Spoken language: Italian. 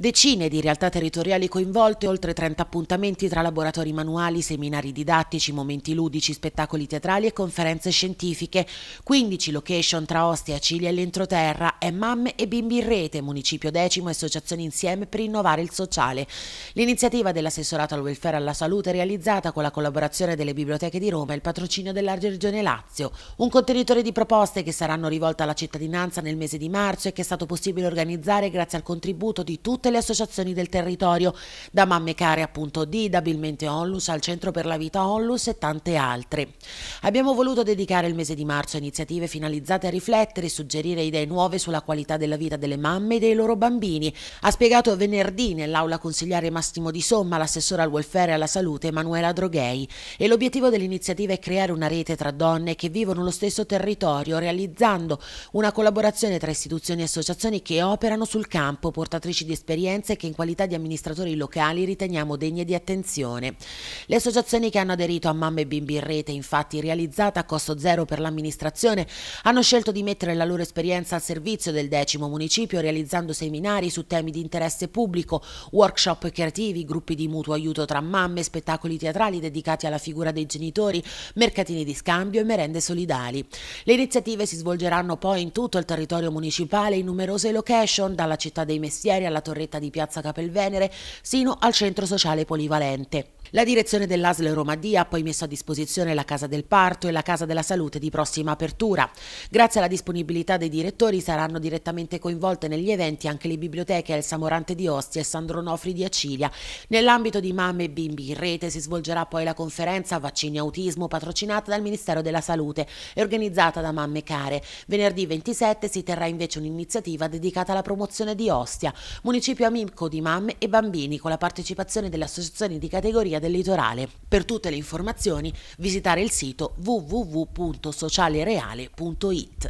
Decine di realtà territoriali coinvolte, oltre 30 appuntamenti tra laboratori manuali, seminari didattici, momenti ludici, spettacoli teatrali e conferenze scientifiche. 15 location tra Ostia, Cilia e l'entroterra e mamme e bimbi in rete, municipio decimo e associazioni insieme per innovare il sociale. L'iniziativa dell'assessorato al welfare e alla salute è realizzata con la collaborazione delle biblioteche di Roma e il patrocinio della Regione Lazio. Un contenitore di proposte che saranno rivolte alla cittadinanza nel mese di marzo e che è stato possibile organizzare grazie al contributo di tutte tutte le associazioni del territorio, da Mamme Care appunto di Dabilmente Onlus al Centro per la Vita Onlus e tante altre. Abbiamo voluto dedicare il mese di marzo a iniziative finalizzate a riflettere e suggerire idee nuove sulla qualità della vita delle mamme e dei loro bambini, ha spiegato venerdì nell'aula consigliare Massimo Di Somma l'assessore al welfare e alla salute Emanuela Droghei e l'obiettivo dell'iniziativa è creare una rete tra donne che vivono lo stesso territorio realizzando una collaborazione tra istituzioni e associazioni che operano sul campo, portatrici di esperienze esperienze che in qualità di amministratori locali riteniamo degne di attenzione. Le associazioni che hanno aderito a Mamme Bimbi in Rete, infatti realizzata a costo zero per l'amministrazione, hanno scelto di mettere la loro esperienza al servizio del decimo municipio realizzando seminari su temi di interesse pubblico, workshop creativi, gruppi di mutuo aiuto tra mamme, spettacoli teatrali dedicati alla figura dei genitori, mercatini di scambio e merende solidali. Le iniziative si svolgeranno poi in tutto il territorio municipale in numerose location, dalla città dei Messieri alla Torre stretta di Piazza Capelvenere sino al centro sociale polivalente. La direzione dell'ASL Romadia ha poi messo a disposizione la Casa del Parto e la Casa della Salute di prossima apertura. Grazie alla disponibilità dei direttori saranno direttamente coinvolte negli eventi anche le biblioteche El Samorante di Ostia e Sandro Sandronofri di Acilia. Nell'ambito di Mamme e Bimbi in Rete si svolgerà poi la conferenza Vaccini e Autismo patrocinata dal Ministero della Salute e organizzata da Mamme Care. Venerdì 27 si terrà invece un'iniziativa dedicata alla promozione di Ostia, municipio amico di mamme e bambini con la partecipazione delle associazioni di categoria Via del Litorale. Per tutte le informazioni visitare il sito www.socialereale.it.